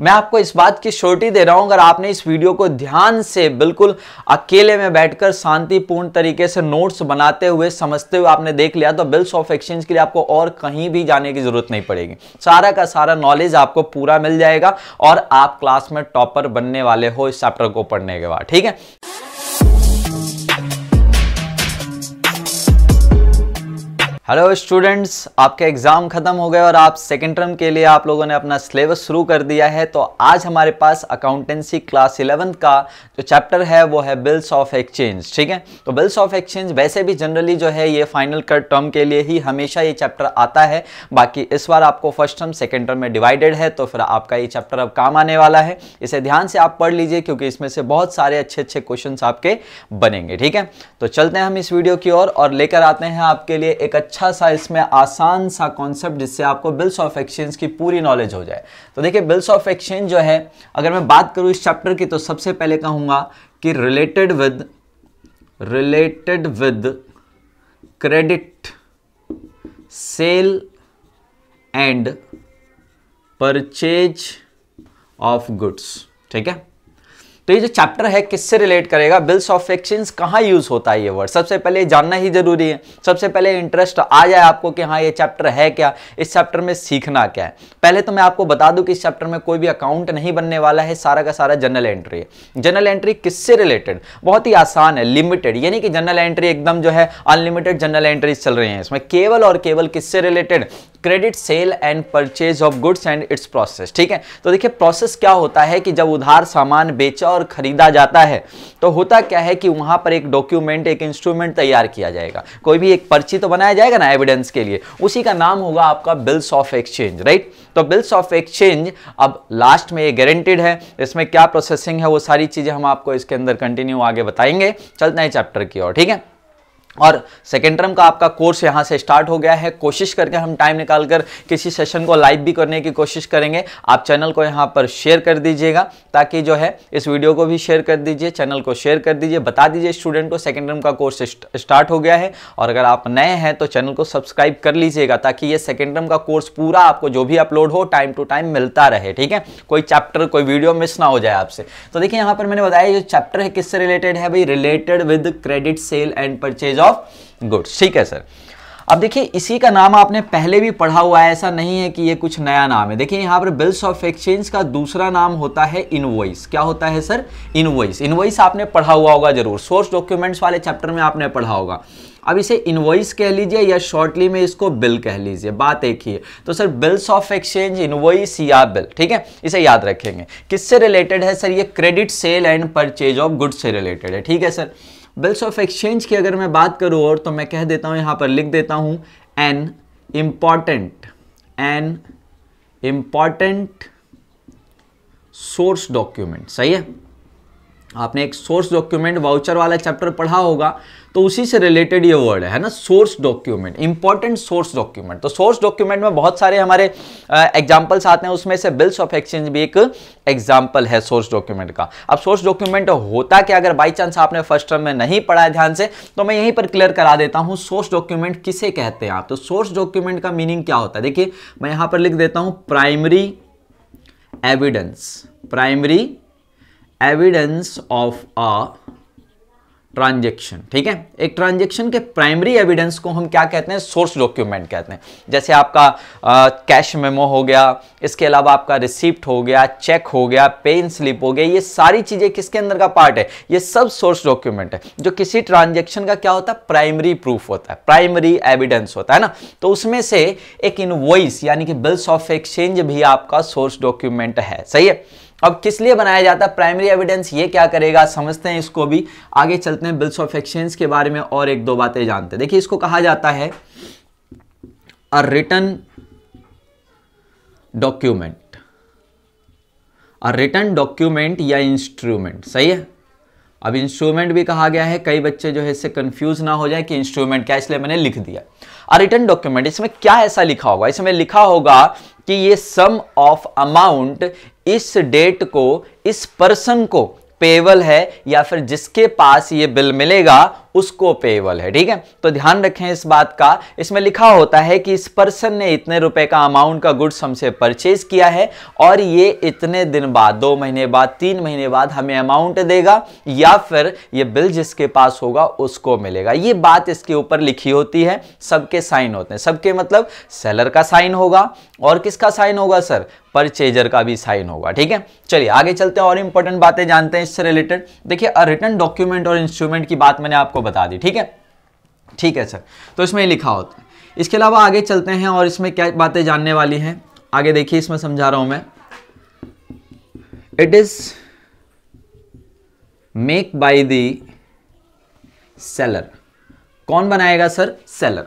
मैं आपको इस बात की छोटी दे रहा हूं अगर आपने इस वीडियो को ध्यान से बिल्कुल अकेले में बैठकर शांतिपूर्ण तरीके से नोट्स बनाते हुए समझते हुए आपने देख लिया तो बिल्स ऑफ एक्सचेंज के लिए आपको और कहीं भी जाने की जरूरत नहीं पड़ेगी सारा का सारा नॉलेज आपको पूरा मिल जाएगा और आप क्लास में टॉपर बनने वाले हो इस चैप्टर को पढ़ने के बाद ठीक है हेलो स्टूडेंट्स आपके एग्ज़ाम ख़त्म हो गए और आप सेकेंड टर्म के लिए आप लोगों ने अपना सिलेबस शुरू कर दिया है तो आज हमारे पास अकाउंटेंसी क्लास इलेवंथ का जो चैप्टर है वो है बिल्स ऑफ एक्सचेंज ठीक है तो बिल्स ऑफ एक्सचेंज वैसे भी जनरली जो है ये फाइनल कट टर्म के लिए ही हमेशा ये चैप्टर आता है बाकी इस बार आपको फर्स्ट टर्म सेकेंड टर्म में डिवाइडेड है तो फिर आपका ये चैप्टर अब काम आने वाला है इसे ध्यान से आप पढ़ लीजिए क्योंकि इसमें से बहुत सारे अच्छे अच्छे क्वेश्चन आपके बनेंगे ठीक है तो चलते हैं हम इस वीडियो की ओर और, और लेकर आते हैं आपके लिए एक अच्छा अच्छा सा इसमें आसान सा कॉन्सेप्ट जिससे आपको बिल्स ऑफ एक्सचेंज की पूरी नॉलेज हो जाए तो देखिए बिल्स ऑफ एक्सचेंज जो है अगर मैं बात करूँ इस चैप्टर की तो सबसे पहले कहूँगा कि related with related with credit sale and purchase of goods ठीक है तो ये जो चैप्टर है किससे रिलेट करेगा बिल्स ऑफ एक्सचेंज कहाँ यूज होता है ये वर्ड सबसे पहले जानना ही जरूरी है सबसे पहले इंटरेस्ट आ जाए आपको कि हाँ ये चैप्टर है क्या इस चैप्टर में सीखना क्या है पहले तो मैं आपको बता दूं कि इस चैप्टर में कोई भी अकाउंट नहीं बनने वाला है सारा का सारा जनरल एंट्री है जनरल एंट्री किससे रिलेटेड बहुत ही आसान है लिमिटेड यानी कि जनरल एंट्री एकदम जो है अनलिमिटेड जनरल एंट्रीज चल रही है इसमें केवल और केवल किससे related credit sale and purchase of goods and its process ठीक है तो देखिए प्रोसेस क्या होता है कि जब उधार सामान बेचा और खरीदा जाता है तो होता क्या है कि वहां पर एक डॉक्यूमेंट एक इंस्ट्रूमेंट तैयार किया जाएगा कोई भी एक पर्ची तो बनाया जाएगा ना एविडेंस के लिए उसी का नाम होगा आपका बिल्स ऑफ एक्सचेंज राइट तो बिल्स ऑफ एक्सचेंज अब लास्ट में ये गारंटेड है इसमें क्या प्रोसेसिंग है वो सारी चीज़ें हम आपको इसके अंदर कंटिन्यू आगे बताएंगे चलते हैं चैप्टर की ओर ठीक है और सेकेंड टर्म का आपका कोर्स यहाँ से स्टार्ट हो गया है कोशिश करके हम टाइम निकाल कर किसी सेशन को लाइव भी करने की कोशिश करेंगे आप चैनल को यहाँ पर शेयर कर दीजिएगा ताकि जो है इस वीडियो को भी शेयर कर दीजिए चैनल को शेयर कर दीजिए बता दीजिए स्टूडेंट को सेकेंड टर्म का कोर्स स्टार्ट हो गया है और अगर आप नए हैं तो चैनल को सब्सक्राइब कर लीजिएगा ताकि ये सेकेंड टर्म का कोर्स पूरा आपको जो भी अपलोड हो टाइम टू टाइम मिलता रहे ठीक है कोई चैप्टर कोई वीडियो मिस ना हो जाए आपसे तो देखिए यहाँ पर मैंने बताया जो चैप्टर है किससे रिलेटेड है भाई related with credit sale and purchase of of goods ठीक है सर अब देखिए इसी का नाम आपने पहले भी पढ़ा हुआ है ऐसा नहीं है कि ये कुछ नया नाम है देखिए यहाँ पर बिल्स ऑफ एक्सचेंज का दूसरा नाम होता है इनवॉइस क्या होता है सर इनवॉइस इनवॉइस आपने पढ़ा हुआ होगा जरूर सोर्स डॉक्यूमेंट्स वाले चैप्टर में आपने पढ़ा होगा अब इसे इनवॉइस कह लीजिए या शॉर्टली में इसको बिल कह लीजिए बात एक ही है तो sir bills of exchange invoice या बिल ठीक है इसे याद रखेंगे किससे रिलेटेड है सर ये credit sale and purchase of goods से रिलेटेड है ठीक है सर बिल्स ऑफ एक्सचेंज की अगर मैं बात करूँ और तो मैं कह देता हूँ यहाँ पर लिख देता हूँ an important an important source document सही है आपने एक सोर्स डॉक्यूमेंट वाउचर वाला चैप्टर पढ़ा होगा तो उसी से रिलेटेड ये वर्ड है ना source document important source document तो सोर्स डॉक्यूमेंट में बहुत सारे हमारे एग्जांपल्स आते हैं उसमें से बिल्स ऑफ एक्सचेंज भी एक एग्जांपल है सोर्स डॉक्यूमेंट का अब सोर्स डॉक्यूमेंट होता क्या अगर बाई चांस आपने फर्स्ट टर्म में नहीं पढ़ा है ध्यान से तो मैं यहीं पर क्लियर करा देता हूं सोर्स डॉक्यूमेंट किसे कहते हैं आप तो सोर्स डॉक्यूमेंट का मीनिंग क्या होता है देखिए मैं यहां पर लिख देता हूं primary evidence primary evidence of a transaction ठीक है एक ट्रांजेक्शन के प्राइमरी एविडेंस को हम क्या कहते हैं सोर्स डॉक्यूमेंट कहते हैं जैसे आपका कैश मेमो हो गया इसके अलावा आपका रिसिप्ट हो गया चेक हो गया पेन स्लिप हो गया ये सारी चीज़ें किसके अंदर का पार्ट है ये सब सोर्स डॉक्यूमेंट है जो किसी ट्रांजेक्शन का क्या होता है प्राइमरी प्रूफ होता है प्राइमरी एविडेंस होता है ना तो उसमें से एक इन यानी कि बिल्स ऑफ एक्सचेंज भी आपका सोर्स डॉक्यूमेंट है सही है अब किस लिए बनाया जाता है प्राइमरी एविडेंस ये क्या करेगा समझते हैं इसको भी आगे चलते हैं बिल्स ऑफ एक्सचेंज के बारे में और एक दो बातें जानते हैं देखिए इसको कहा जाता है a written document a written document या इंस्ट्रूमेंट सही है अब इंस्ट्रूमेंट भी कहा गया है कई बच्चे जो है इससे कंफ्यूज ना हो जाए कि इंस्ट्रूमेंट क्या इसलिए मैंने लिख दिया अ रिटर्न डॉक्यूमेंट इसमें क्या ऐसा लिखा होगा इसमें लिखा होगा कि ये सम ऑफ अमाउंट इस डेट को इस पर्सन को पेबल है या फिर जिसके पास ये बिल मिलेगा उसको पेएबल है ठीक है तो ध्यान रखें इस बात का इसमें लिखा होता है कि इस पर्सन ने इतने रुपए का अमाउंट का गुड्स हमसे परचेज किया है और ये इतने दिन बाद दो महीने बाद तीन महीने बाद हमें अमाउंट देगा या फिर ये बिल जिसके पास होगा उसको मिलेगा ये बात इसके ऊपर लिखी होती है सबके साइन होते हैं सबके मतलब सेलर का साइन होगा और किसका साइन होगा सर परचेजर का भी साइन होगा ठीक है चलिए आगे चलते हैं और इंपॉर्टेंट बातें जानते हैं इससे रिलेटेड देखिए रिटर्न डॉक्यूमेंट और इंस्ट्रूमेंट की बात मैंने आपको आपको बता दी ठीक है ठीक है सर तो इसमें लिखा होता है इसके अलावा आगे चलते हैं और इसमें क्या बातें जानने वाली हैं आगे देखिए इसमें समझा रहा हूं मैं it is make by the seller कौन बनाएगा सर सेलर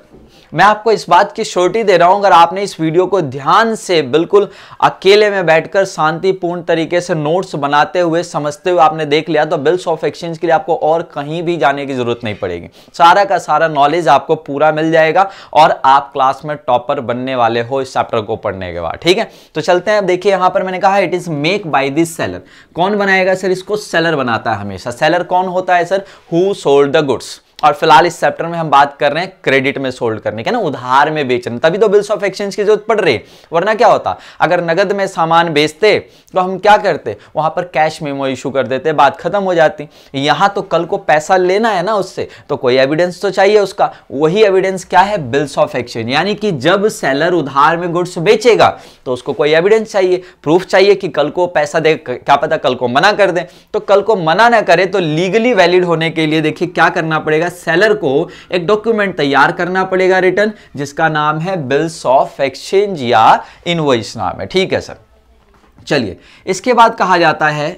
मैं आपको इस बात की छोटी दे रहा हूं अगर आपने इस वीडियो को ध्यान से बिल्कुल अकेले में बैठकर शांतिपूर्ण तरीके से नोट्स बनाते हुए समझते हुए आपने देख लिया तो बिल्स ऑफ एक्सचेंज के लिए आपको और कहीं भी जाने की जरूरत नहीं पड़ेगी सारा का सारा नॉलेज आपको पूरा मिल जाएगा और आप क्लास में टॉपर बनने वाले हो इस चैप्टर को पढ़ने के बाद ठीक है तो चलते हैं अब देखिए यहाँ पर मैंने कहा it is make by this seller कौन बनाएगा सर इसको सेलर बनाता है हमेशा सेलर कौन होता है sir who sold the goods और फिलहाल इस चैप्टर में हम बात कर रहे हैं क्रेडिट में सोल्ड करने के ना उधार में बेचने तभी तो बिल्स ऑफ एक्सचेंज की जरूरत पड़ रही वरना क्या होता अगर नगद में सामान बेचते तो हम क्या करते वहां पर कैश मेमो इशू कर देते बात खत्म हो जाती यहां तो कल को पैसा लेना है ना उससे तो कोई एविडेंस तो चाहिए उसका वही एविडेंस क्या है बिल्स ऑफ एक्सचेंज यानी कि जब सेलर उधार में गुड्स बेचेगा तो उसको कोई एविडेंस चाहिए प्रूफ चाहिए कि कल को पैसा दे क्या पता कल को मना कर दे तो कल को मना ना करे तो लीगली वैलिड होने के लिए देखिए क्या करना पड़ेगा सेलर को एक डॉक्यूमेंट तैयार करना पड़ेगा रिटर्न जिसका नाम है बिल्स ऑफ एक्सचेंज या इनवॉइस नाम है ठीक है सर चलिए इसके बाद कहा जाता है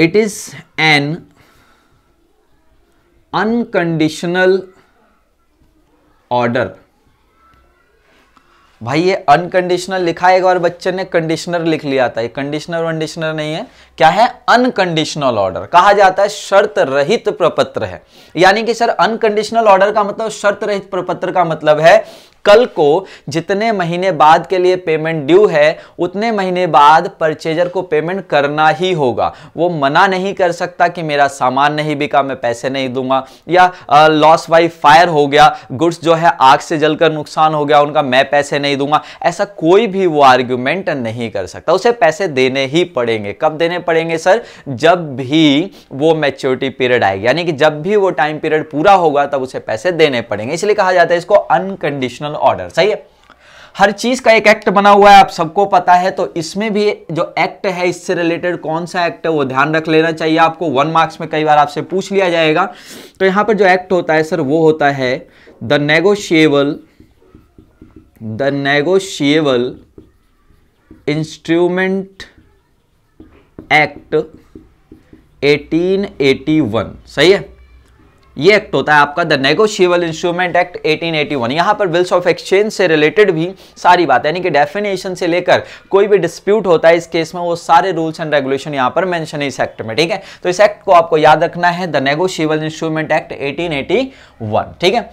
it is an unconditional order भाई ये अनकंडीशनल लिखा है एक बार बच्चे ने कंडीशनर लिख लिया था ये कंडीशनर वंडीशनर नहीं है क्या है अनकंडीशनल ऑर्डर कहा जाता है शर्त रहित प्रपत्र है यानी कि सर अनकंडीशनल ऑर्डर का मतलब शर्त रहित प्रपत्र का मतलब है कल को जितने महीने बाद के लिए पेमेंट ड्यू है उतने महीने बाद परचेजर को पेमेंट करना ही होगा वो मना नहीं कर सकता कि मेरा सामान नहीं बिका मैं पैसे नहीं दूंगा या लॉस बाई फायर हो गया गुड्स जो है आग से जलकर नुकसान हो गया उनका मैं पैसे नहीं दूंगा ऐसा कोई भी वो आर्ग्यूमेंट नहीं कर सकता उसे पैसे देने ही पड़ेंगे कब देने पड़ेंगे सर जब भी वो मेच्योरिटी पीरियड आएगी यानी कि जब भी वो टाइम पीरियड पूरा होगा तब उसे पैसे देने पड़ेंगे इसलिए कहा जाता है इसको अनकंडीशनल कॉन्स्टिट्यूशनल ऑर्डर सही है हर चीज का एक एक्ट बना हुआ है आप सबको पता है तो इसमें भी जो एक्ट है इससे रिलेटेड कौन सा एक्ट है वो ध्यान रख लेना चाहिए आपको वन मार्क्स में कई बार आपसे पूछ लिया जाएगा तो यहां पर जो एक्ट होता है सर वो होता है the negotiable the negotiable instrument act 1881 सही है ये एक्ट होता है आपका द नेगोशियबल इंस्ट्रूमेंट एक्ट 1881 यहां पर बिल्स ऑफ एक्सचेंज से रिलेटेड भी सारी बात यानी कि डेफिनेशन से लेकर कोई भी डिस्प्यूट होता है इस केस में वो सारे रूल्स एंड रेगुलेशन यहां पर मेंशन है इस एक्ट में ठीक है तो इस एक्ट को आपको याद रखना है the negotiable instrument act eighteen ठीक है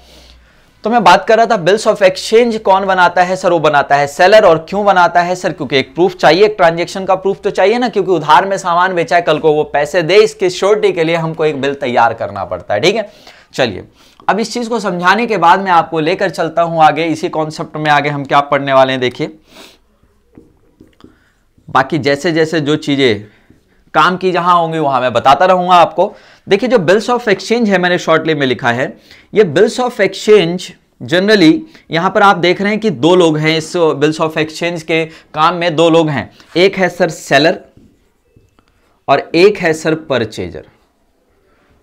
तो मैं बात कर रहा था बिल्स ऑफ एक्सचेंज कौन बनाता है सर वो बनाता है सेलर और क्यों बनाता है सर क्योंकि एक प्रूफ चाहिए एक ट्रांजेक्शन का प्रूफ तो चाहिए ना क्योंकि उधार में सामान बेचा है कल को वो पैसे दे इसकी श्योरिटी के लिए हमको एक बिल तैयार करना पड़ता है ठीक है चलिए अब इस चीज़ को समझाने के बाद मैं आपको लेकर चलता हूं आगे इसी कॉन्सेप्ट में आगे हम क्या पढ़ने वाले हैं देखिए बाकी जैसे जैसे जो चीज़ें काम की जहां होंगी वहां मैं बताता रहूंगा आपको देखिए जो बिल्स ऑफ एक्सचेंज है मैंने शॉर्टली में लिखा है ये बिल्स ऑफ एक्सचेंज जनरली यहां पर आप देख रहे हैं कि दो लोग हैं इस बिल्स ऑफ एक्सचेंज के काम में दो लोग हैं एक है सर सेलर और एक है सर परचेजर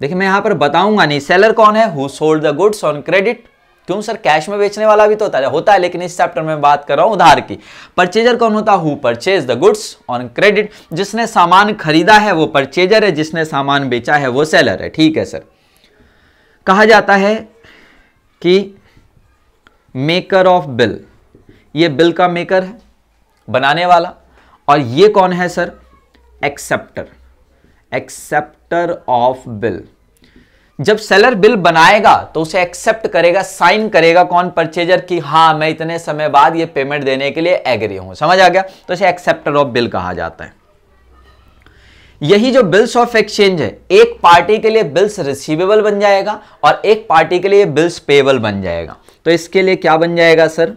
देखिए मैं यहां पर बताऊंगा नहीं सेलर कौन है who sold the goods on credit क्यों सर कैश में बेचने वाला भी तो होता है होता है लेकिन इस चैप्टर में बात कर रहा हूं उधार की परचेजर कौन होता है who purchase the goods on credit जिसने सामान खरीदा है वो परचेजर है जिसने सामान बेचा है वो सेलर है ठीक है सर कहा जाता है कि मेकर ऑफ बिल ये बिल का मेकर है बनाने वाला और ये कौन है sir acceptor acceptor of bill जब सेलर बिल बनाएगा तो उसे एक्सेप्ट करेगा साइन करेगा कौन परचेजर कि हाँ मैं इतने समय बाद ये पेमेंट देने के लिए एग्री हूं समझ आ गया तो इसे एक्सेप्टर ऑफ बिल कहा जाता है यही जो बिल्स ऑफ एक्सचेंज है एक पार्टी के लिए बिल्स रिसीवेबल बन जाएगा और एक पार्टी के लिए बिल्स पेबल बन जाएगा तो इसके लिए क्या बन जाएगा sir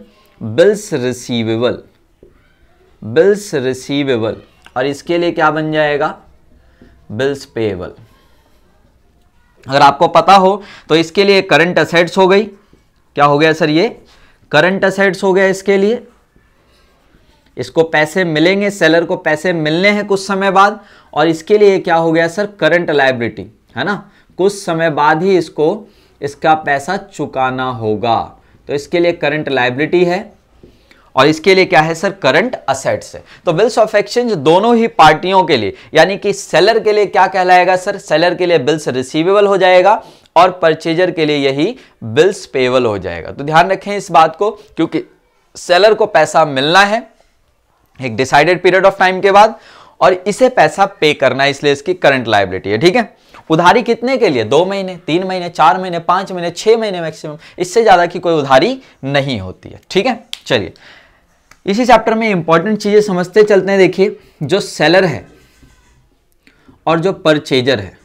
bills receivable bills receivable और इसके लिए क्या बन जाएगा बिल्स पेबल अगर आपको पता हो तो इसके लिए करंट असेट्स हो गई क्या हो गया सर ये करंट असेट्स हो गया इसके लिए इसको पैसे मिलेंगे सेलर को पैसे मिलने हैं कुछ समय बाद और इसके लिए क्या हो गया सर करंट लाइबिलिटी है ना कुछ समय बाद ही इसको इसका पैसा चुकाना होगा तो इसके लिए करंट लाइबिलिटी है और इसके लिए क्या है सर करंट असेट्स है तो बिल्स ऑफ एक्सचेंज दोनों ही पार्टियों के लिए यानी कि सेलर के लिए क्या कहलाएगा सर सेलर के लिए बिल्स रिसीवेबल हो जाएगा और परचेजर के लिए यही बिल्स पेबल हो जाएगा तो ध्यान रखें इस बात को क्योंकि सेलर को पैसा मिलना है एक डिसाइडेड पीरियड ऑफ टाइम के बाद और इसे पैसा पे करना है इसलिए इसकी करंट लाइबिलिटी है ठीक है उधारी कितने के लिए दो महीने तीन महीने चार महीने पांच महीने छह महीने मैक्सिमम इससे ज्यादा की कोई उधारी नहीं होती है ठीक है चलिए इसी चैप्टर में इंपॉर्टेंट चीज़ें समझते चलते हैं देखिए जो सेलर है और जो परचेजर है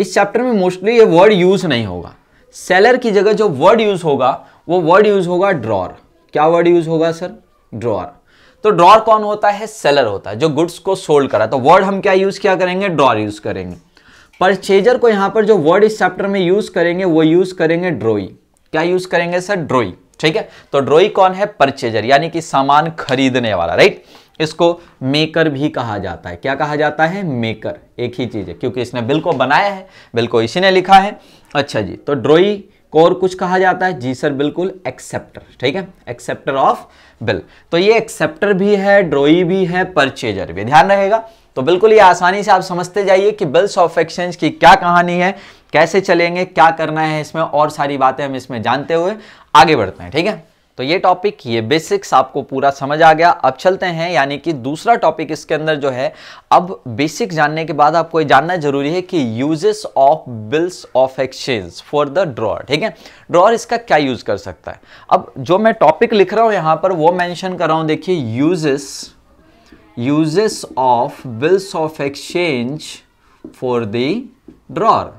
इस चैप्टर में मोस्टली ये वर्ड यूज़ नहीं होगा सेलर की जगह जो वर्ड यूज़ होगा वो वर्ड यूज़ होगा ड्रॉर क्या वर्ड यूज़ होगा सर ड्रॉर तो ड्रॉर कौन होता है सेलर होता है जो गुड्स को सोल्ड करा तो वर्ड हम क्या यूज़ क्या करेंगे ड्रॉर यूज़ करेंगे परचेजर को यहाँ पर जो वर्ड इस चैप्टर में यूज़ करेंगे वो यूज़ करेंगे ड्रोई क्या यूज़ करेंगे सर ड्रोई ठीक है तो ड्रोई कौन है परचेजर यानी कि सामान खरीदने वाला राइट इसको मेकर भी कहा जाता है क्या कहा जाता है मेकर एक ही चीज है क्योंकि इसने बिल को बनाया है बिल को इसी ने लिखा है अच्छा जी तो ड्रोई को और कुछ कहा जाता है जी सर बिल्कुल एक्सेप्टर ठीक है एक्सेप्टर ऑफ बिल तो ये एक्सेप्टर भी है ड्रोई भी है परचेजर भी ध्यान रहेगा तो बिल्कुल ये आसानी से आप समझते जाइए कि बिल्स ऑफ एक्सचेंज की क्या कहानी है कैसे चलेंगे क्या करना है इसमें और सारी बातें हम इसमें जानते हुए आगे बढ़ते हैं ठीक है तो ये टॉपिक ये बेसिक्स आपको पूरा समझ आ गया अब चलते हैं यानी कि दूसरा टॉपिक इसके अंदर जो है अब बेसिक जानने के बाद आपको ये जानना जरूरी है कि uses of bills of exchange for the drawer ठीक है ड्रॉअर इसका क्या यूज कर सकता है अब जो मैं टॉपिक लिख रहा हूं यहां पर वो मैंशन कर रहा हूं देखिए uses uses of bills of exchange for the drawer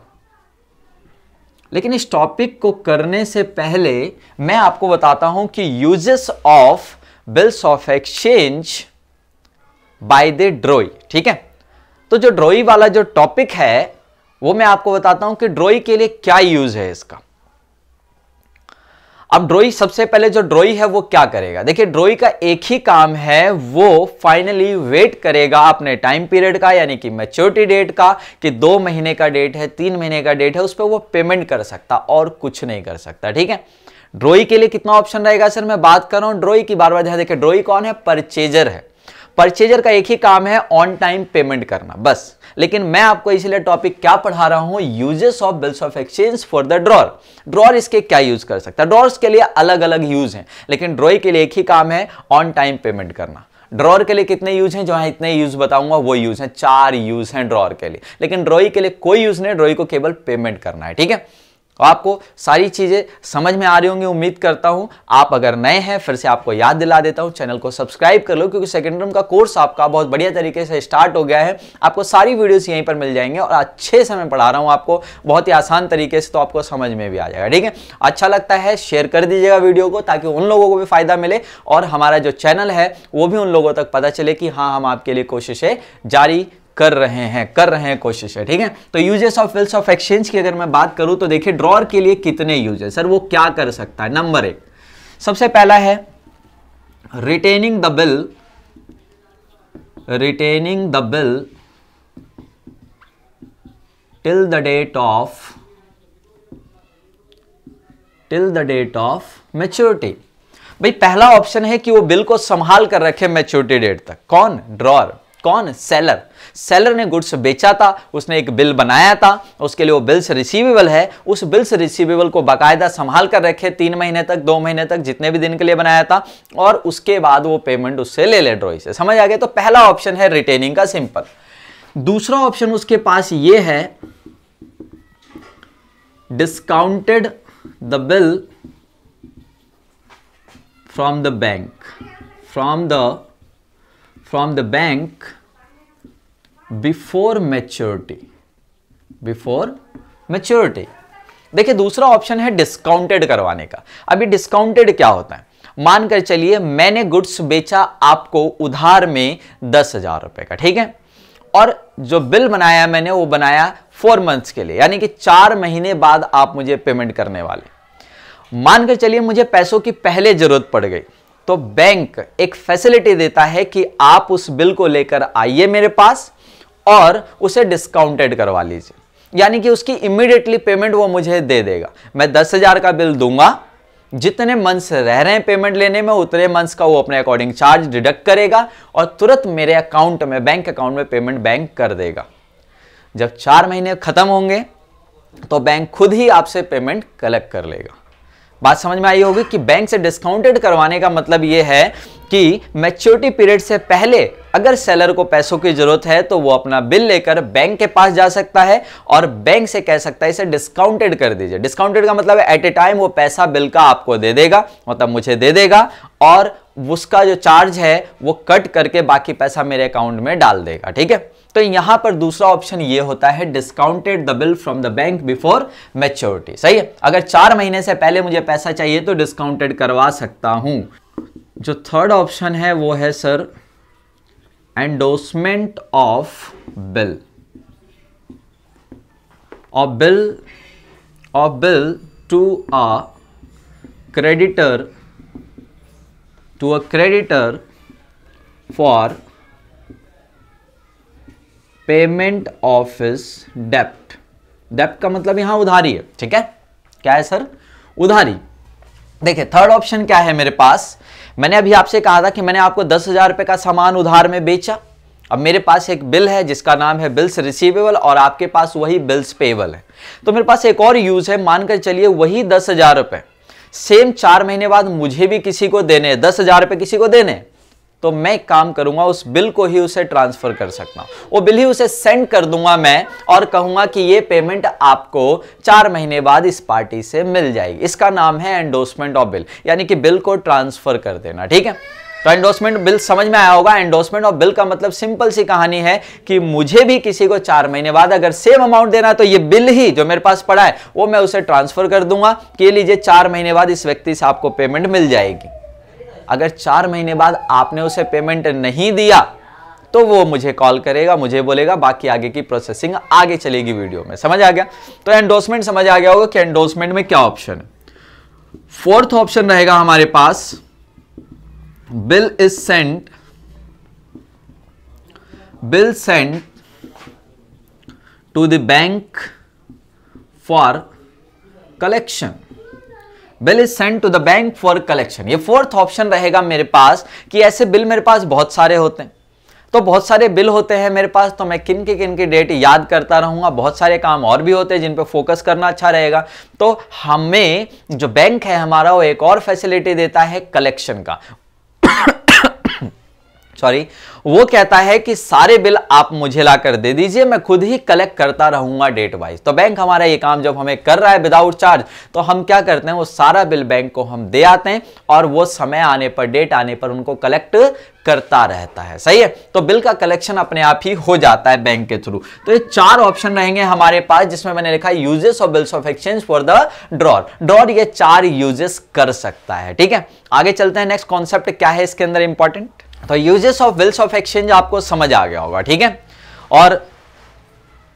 लेकिन इस टॉपिक को करने से पहले मैं आपको बताता हूं कि uses of bills of exchange by the drawee ठीक है तो जो ड्रोई वाला जो टॉपिक है वो मैं आपको बताता हूं कि ड्रोई के लिए क्या यूज है इसका अब ड्रोई सबसे पहले जो ड्रोई है वो क्या करेगा देखिए ड्रोई का एक ही काम है वो फाइनली वेट करेगा अपने टाइम पीरियड का यानी कि मेच्योरिटी डेट का कि दो महीने का डेट है तीन महीने का डेट है उस पर वो पेमेंट कर सकता और कुछ नहीं कर सकता ठीक है ड्रोई के लिए कितना ऑप्शन रहेगा सर मैं बात कर रहा हूं ड्रोई की बार बार ध्यान देखिए ड्रोई कौन है परचेजर है परचेजर का एक ही काम है ऑन टाइम पेमेंट करना बस लेकिन मैं आपको इसलिए टॉपिक क्या पढ़ा रहा हूं uses of bills of exchange for the drawer drawer इसके क्या यूज कर सकता है ड्रॉर्स के लिए अलग अलग यूज है लेकिन ड्रॉई के लिए एक ही काम है ऑन टाइम पेमेंट करना ड्रॉर के लिए कितने यूज हैं है इतने यूज बताऊंगा वो यूज हैं चार यूज हैं ड्रॉर के लिए लेकिन ड्रॉई के लिए कोई यूज नहीं ड्रॉई को केवल पेमेंट करना है ठीक है तो आपको सारी चीज़ें समझ में आ रही होंगी उम्मीद करता हूं आप अगर नए हैं फिर से आपको याद दिला देता हूं चैनल को सब्सक्राइब कर लो क्योंकि सेकेंड टर्म का कोर्स आपका बहुत बढ़िया तरीके से स्टार्ट हो गया है आपको सारी वीडियोस यहीं पर मिल जाएंगे और अच्छे से मैं पढ़ा रहा हूं आपको बहुत ही आसान तरीके से तो आपको समझ में भी आ जाएगा ठीक है अच्छा लगता है शेयर कर दीजिएगा वीडियो को ताकि उन लोगों को भी फ़ायदा मिले और हमारा जो चैनल है वो भी उन लोगों तक पता चले कि हाँ हम आपके लिए कोशिशें जारी कर रहे हैं कर रहे हैं कोशिश है ठीक है तो uses of bills of exchange की अगर मैं बात करूं तो देखिए ड्रॉर के लिए कितने है सर वो क्या कर सकता है नंबर एक सबसे पहला है retaining the bill retaining the bill till the date of till the date of maturity भाई पहला ऑप्शन है कि वो बिल को संभाल कर रखे मेच्योरिटी डेट तक कौन ड्रॉर कौन सेलर सेलर ने गुड्स बेचा था उसने एक बिल बनाया था उसके लिए वो बिल्स रिसीवेबल है उस बिल्स रिसीवेबल को बाकायदा संभाल कर रखे तीन महीने तक दो महीने तक जितने भी दिन के लिए बनाया था और उसके बाद वो पेमेंट उससे ले ले ड्रॉई से समझ आ गया तो पहला ऑप्शन है रिटेनिंग का सिंपल दूसरा ऑप्शन उसके पास ये है discounted the bill from the bank from the from the bank before maturity before maturity देखिए दूसरा ऑप्शन है डिस्काउंटेड करवाने का अभी डिस्काउंटेड क्या होता है मानकर चलिए मैंने गुड्स बेचा आपको उधार में दस हजार रुपए का ठीक है और जो बिल बनाया मैंने वो बनाया फोर मंथ्स के लिए यानी कि चार महीने बाद आप मुझे पेमेंट करने वाले मानकर चलिए मुझे पैसों की पहले जरूरत पड़ गई तो बैंक एक फैसिलिटी देता है कि आप उस बिल को लेकर आइए मेरे पास और उसे डिस्काउंटेड करवा लीजिए यानी कि उसकी इमिडिएटली पेमेंट वो मुझे दे देगा मैं दस हज़ार का बिल दूंगा जितने मंथ्स रह रहे हैं पेमेंट लेने में उतने मंथ्स का वो अपने अकॉर्डिंग चार्ज डिडक्ट करेगा और तुरंत मेरे अकाउंट में बैंक अकाउंट में पेमेंट बैंक कर देगा जब चार महीने खत्म होंगे तो बैंक खुद ही आपसे पेमेंट कलेक्ट कर लेगा बात समझ में आई होगी कि बैंक से डिस्काउंटेड करवाने का मतलब ये है कि मैच्योरिटी पीरियड से पहले अगर सेलर को पैसों की जरूरत है तो वो अपना बिल लेकर बैंक के पास जा सकता है और बैंक से कह सकता है इसे डिस्काउंटेड कर दीजिए डिस्काउंटेड का मतलब एट ए टाइम वो पैसा बिल का आपको दे देगा मतलब मुझे दे देगा और उसका जो चार्ज है वो कट करके बाकी पैसा मेरे अकाउंट में डाल देगा ठीक है तो यहां पर दूसरा ऑप्शन ये होता है discounted the bill from the bank before maturity सही है अगर चार महीने से पहले मुझे पैसा चाहिए तो डिस्काउंटेड करवा सकता हूं जो थर्ड ऑप्शन है वो है सर एंडोसमेंट ऑफ बिल और bill of bill to a creditor to a creditor for payment of is डेप्ट डेप्ट का मतलब यहां उधारी है ठीक है क्या है सर उधारी देखिए थर्ड ऑप्शन क्या है मेरे पास मैंने अभी आपसे कहा था कि मैंने आपको दस हजार रुपए का सामान उधार में बेचा अब मेरे पास एक बिल है जिसका नाम है बिल्स रिसीवेबल और आपके पास वही बिल्स पेबल है तो मेरे पास एक और यूज है मानकर चलिए वही दस हजार रुपए सेम चार महीने बाद मुझे भी किसी को देने दस हजार रुपये किसी को देने तो मैं काम करूंगा उस बिल को ही उसे ट्रांसफर कर सकता हूं वो बिल ही उसे सेंड कर दूंगा मैं और कहूंगा कि ये पेमेंट आपको चार महीने बाद इस पार्टी से मिल जाएगी इसका नाम है एंडोसमेंट ऑफ बिल यानी कि बिल को ट्रांसफर कर देना ठीक है तो एंडोसमेंट बिल समझ में आया होगा एंडोसमेंट और बिल का मतलब सिंपल सी कहानी है कि मुझे भी किसी को चार महीने बाद अगर सेम अमाउंट देना है तो ये बिल ही जो मेरे पास पड़ा है वो मैं उसे ट्रांसफर कर दूंगा कि लीजिए चार महीने बाद इस व्यक्ति से आपको पेमेंट मिल जाएगी अगर चार महीने बाद आपने उसे पेमेंट नहीं दिया तो वो मुझे कॉल करेगा मुझे बोलेगा बाकी आगे की प्रोसेसिंग आगे चलेगी वीडियो में समझ आ गया तो एंडोसमेंट समझ आ गया होगा कि एंडोसमेंट में क्या ऑप्शन है फोर्थ ऑप्शन रहेगा हमारे पास bill is sent bill sent to the bank for collection bill is sent to the bank for collection ये फोर्थ ऑप्शन रहेगा मेरे पास कि ऐसे बिल मेरे पास बहुत सारे होते हैं तो बहुत सारे बिल होते हैं मेरे पास तो मैं किन के किन की डेट याद करता रहूंगा बहुत सारे काम और भी होते हैं जिन पे फोकस करना अच्छा रहेगा तो हमें जो बैंक है हमारा वो एक और फैसिलिटी देता है कलेक्शन का सॉरी वो कहता है कि सारे बिल आप मुझे लाकर दे दीजिए मैं खुद ही कलेक्ट करता रहूंगा डेट वाइज तो बैंक हमारा ये काम जब हमें कर रहा है विदाउट चार्ज तो हम क्या करते हैं वो सारा बिल बैंक को हम दे आते हैं और वो समय आने पर डेट आने पर उनको कलेक्ट करता रहता है सही है तो बिल का कलेक्शन अपने आप ही हो जाता है बैंक के थ्रू तो ये चार ऑप्शन रहेंगे हमारे पास जिसमें मैंने लिखा uses of bills of exchange for the drawer drawer ये चार यूजेस कर सकता है ठीक है आगे चलते हैं नेक्स्ट कॉन्सेप्ट क्या है इसके अंदर इंपॉर्टेंट तो uses of bills of exchange आपको समझ आ गया होगा ठीक है और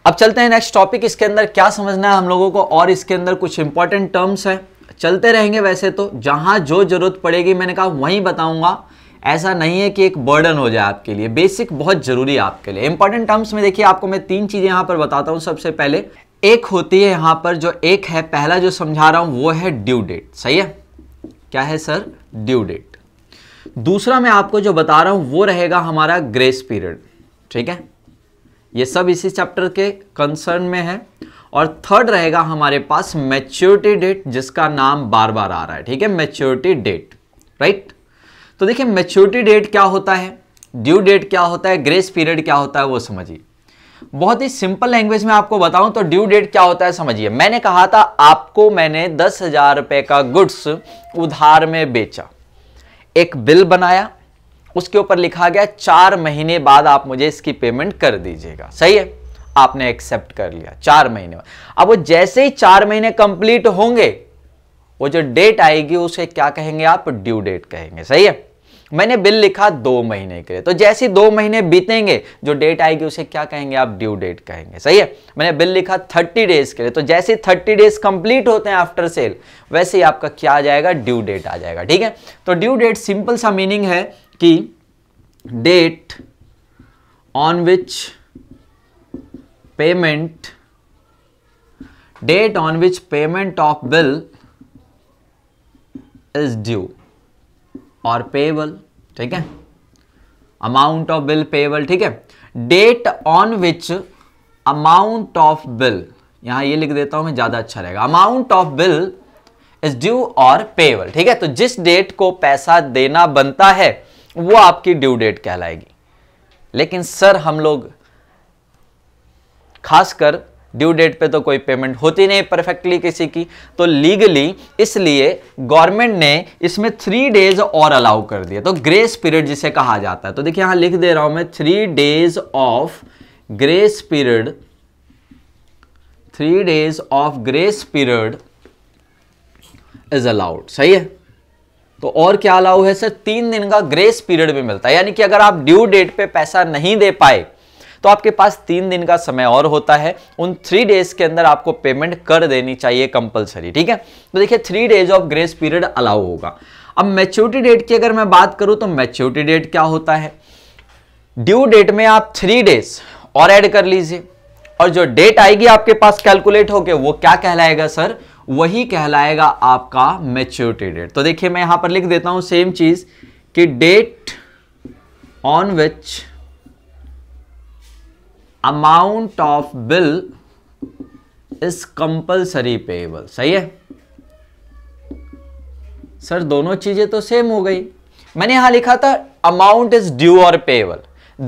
अब चलते हैं नेक्स्ट टॉपिक इसके अंदर क्या समझना है हम लोगों को और इसके अंदर कुछ इंपॉर्टेंट टर्म्स हैं चलते रहेंगे वैसे तो जहां जो ज़रूरत पड़ेगी मैंने कहा वहीं बताऊंगा ऐसा नहीं है कि एक बर्डन हो जाए आपके लिए बेसिक बहुत ज़रूरी है आपके लिए इंपॉर्टेंट टर्म्स में देखिए आपको मैं तीन चीज़ें यहाँ पर बताता हूं सबसे पहले एक होती है यहां पर जो एक है पहला जो समझा रहा हूँ वो है ड्यू डेट सही है क्या है सर ड्यू डेट दूसरा मैं आपको जो बता रहा हूं वो रहेगा हमारा ग्रेस पीरियड ठीक है ये सब इसी चैप्टर के कंसर्न में है और थर्ड रहेगा हमारे पास मैच्योरिटी डेट जिसका नाम बार बार आ रहा है ठीक है मैच्योरिटी डेट राइट तो देखिए मैच्योरिटी डेट क्या होता है ड्यू डेट क्या होता है ग्रेस पीरियड क्या होता है वो समझिए बहुत ही सिंपल लैंग्वेज में आपको बताऊं तो ड्यू डेट क्या होता है समझिए मैंने कहा था आपको मैंने दस हजार रुपए का गुड्स उधार में बेचा एक बिल बनाया उसके ऊपर लिखा गया चार महीने बाद आप मुझे इसकी पेमेंट कर दीजिएगा सही है आपने एक्सेप्ट कर लिया चार महीने बाद अब वो जैसे ही चार महीने कंप्लीट होंगे वो जो डेट आएगी उसे क्या कहेंगे आप ड्यू डेट कहेंगे सही है मैंने बिल लिखा दो महीने के लिए तो जैसे दो महीने बीतेंगे जो डेट आएगी उसे क्या कहेंगे आप ड्यू डेट कहेंगे सही है मैंने बिल लिखा थर्टी डेज के लिए तो जैसे थर्टी डेज कंप्लीट होते हैं आफ्टर सेल वैसे ही आपका क्या आ जाएगा ड्यू डेट आ जाएगा ठीक है तो ड्यू डेट सिंपल सा मीनिंग है कि date on which payment date on which payment of bill is due और पेबल ठीक है अमाउंट ऑफ बिल पेबल ठीक है date on which amount of bill यहां ये लिख देता हूं मैं ज्यादा अच्छा रहेगा amount of bill is due और पेबल ठीक है तो जिस डेट को पैसा देना बनता है वो आपकी ड्यू डेट कहलाएगी लेकिन सर हम लोग खासकर ड्यू डेट पे तो कोई पेमेंट होती नहीं परफेक्टली किसी की तो लीगली इसलिए गवर्नमेंट ने इसमें थ्री डेज और अलाउ कर दिया तो ग्रेस पीरियड जिसे कहा जाता है तो देखिए यहां लिख दे रहा हूं मैं three days of grace period three days of grace period is allowed सही है तो और क्या अलाउ है सर तीन दिन का ग्रेस पीरियड भी मिलता है यानी कि अगर आप ड्यू डेट पे पैसा नहीं दे पाए तो आपके पास तीन दिन का समय और होता है उन थ्री डेज के अंदर आपको पेमेंट कर देनी चाहिए कंपलसरी ठीक है तो देखिए three days of grace period allow होगा अब मेच्योरिटी डेट की अगर मैं बात करूं तो मेच्योरिटी डेट क्या होता है ड्यू डेट में आप थ्री डेज और एड कर लीजिए और जो डेट आएगी आपके पास कैलकुलेट होके वो क्या कहलाएगा सर वही कहलाएगा आपका मेच्योरिटी डेट तो देखिए मैं यहां पर लिख देता हूं सेम चीज कि date on which amount of bill is compulsory payable सही है सर दोनों चीजें तो सेम हो गई मैंने यहां लिखा था अमाउंट इज ड्यू और पेएबल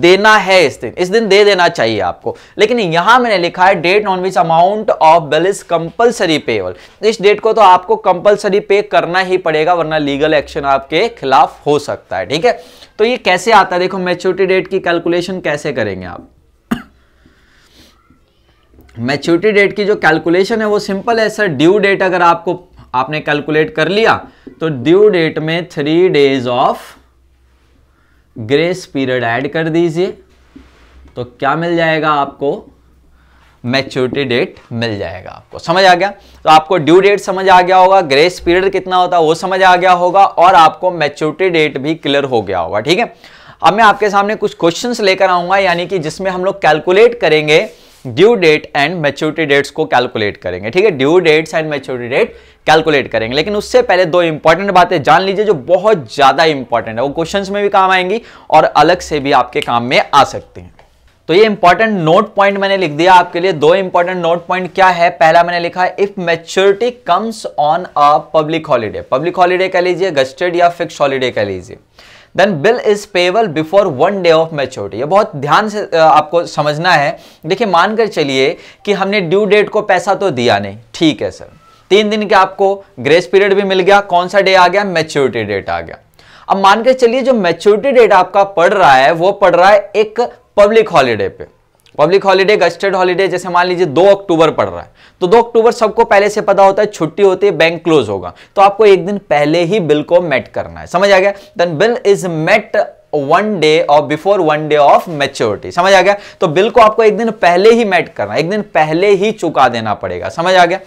देना है इस दिन इस दिन दे देना चाहिए आपको लेकिन यहां मैंने लिखा है date on which amount of bill is compulsory payable इस डेट को तो आपको कंपल्सरी पे करना ही पड़ेगा वरना लीगल एक्शन आपके खिलाफ हो सकता है ठीक है तो ये कैसे आता है देखो मेच्योरिटी डेट की कैलकुलेशन कैसे करेंगे आप मैच्योरिटी डेट की जो कैलकुलेशन है वो सिंपल है सर ड्यू डेट अगर आपको आपने कैलकुलेट कर लिया तो ड्यू डेट में three days of grace period add कर दीजिए तो क्या मिल जाएगा आपको मैच्योरिटी डेट मिल जाएगा आपको समझ आ गया तो आपको ड्यू डेट समझ आ गया होगा ग्रेस पीरियड कितना होता है वो समझ आ गया होगा और आपको मैच्योरिटी डेट भी क्लियर हो गया होगा ठीक है अब मैं आपके सामने कुछ क्वेश्चंस लेकर आऊंगा यानी कि जिसमें हम लोग कैलकुलेट करेंगे due date and maturity dates को कैलकुलेट करेंगे ठीक है due dates and maturity date calculate करेंगे लेकिन उससे पहले दो इंपॉर्टेंट बातें जान लीजिए जो बहुत ज़्यादा इंपॉर्टेंट है वो क्वेश्चंस में भी काम आएंगी और अलग से भी आपके काम में आ सकती हैं तो ये इंपॉर्टेंट नोट पॉइंट मैंने लिख दिया आपके लिए दो इंपॉर्टेंट नोट पॉइंट क्या है पहला मैंने लिखा है if maturity comes on a public holiday public holiday कह लीजिए गस्टेड या फिक्स हॉलीडे कह लीजिए then bill is payable before one day of maturity ये बहुत ध्यान से आपको समझना है देखिए मानकर चलिए कि हमने ड्यू डेट को पैसा तो दिया नहीं ठीक है सर तीन दिन के आपको ग्रेस पीरियड भी मिल गया कौन सा डे आ गया मेच्योरिटी डेट आ गया अब मानकर चलिए जो मेच्योरिटी डेट आपका पड़ रहा है वो पड़ रहा है एक पब्लिक हॉलीडे पे पब्लिक हॉलीडे गस्टेड हॉलीडे जैसे मान लीजिए दो अक्टूबर पड़ रहा है तो दो अक्टूबर सबको पहले से पता होता है छुट्टी होती है बैंक क्लोज होगा तो आपको एक दिन पहले ही बिल को मेट करना है समझ आ गया then bill is met one day और before one day of maturity समझ आ गया तो बिल को आपको एक दिन पहले ही मेट करना है एक दिन पहले ही चुका देना पड़ेगा समझ आ गया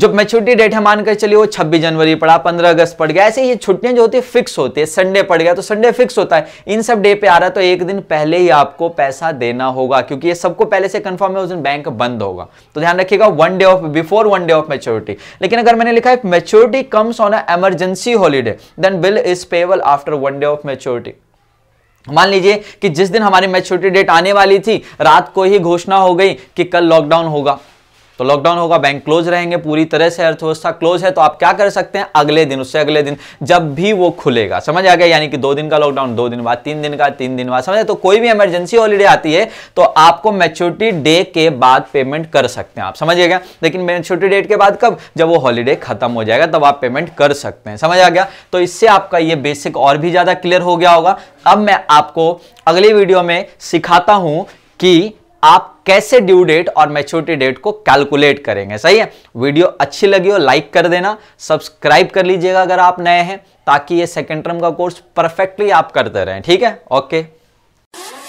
जो मेच्योरिटी डेट है मानकर चलिए वो 26 जनवरी पड़ा 15 अगस्त पड़ गया ऐसे ये छुट्टियां जो होती है फिक्स होती है संडे पड़ गया तो संडे फिक्स होता है इन सब डे पे आ रहा है तो एक दिन पहले ही आपको पैसा देना होगा क्योंकि ये सबको पहले से कंफर्म है उस दिन बैंक बंद होगा तो ध्यान रखिएगा one day of before one day of maturity लेकिन अगर मैंने लिखा है maturity comes on a emergency holiday then bill is payable after one day of maturity मान लीजिए कि जिस दिन हमारी मेच्योरिटी डेट आने वाली थी रात को ही घोषणा हो गई कि कल लॉकडाउन होगा तो लॉकडाउन होगा बैंक क्लोज रहेंगे पूरी तरह से अर्थव्यवस्था क्लोज है तो आप क्या कर सकते हैं अगले दिन उससे अगले दिन जब भी वो खुलेगा समझ आ गया यानी कि दो दिन का लॉकडाउन दो दिन बाद तीन दिन का तीन दिन बाद समझे तो कोई भी इमरजेंसी हॉलीडे आती है तो आपको मेच्योरिटी डे के बाद पेमेंट कर सकते हैं आप समझिएगा लेकिन मेच्योरिटी डेट के बाद कब जब वो हॉलीडे खत्म हो जाएगा तब आप पेमेंट कर सकते हैं समझ आ गया तो इससे आपका ये बेसिक और भी ज़्यादा क्लियर हो गया होगा अब मैं आपको अगली वीडियो में सिखाता हूँ कि आप कैसे ड्यू डेट और मैच्योरिटी डेट को कैलकुलेट करेंगे सही है वीडियो अच्छी लगी हो लाइक कर देना सब्सक्राइब कर लीजिएगा अगर आप नए हैं ताकि ये सेकेंड टर्म का कोर्स परफेक्टली आप करते रहें ठीक है ओके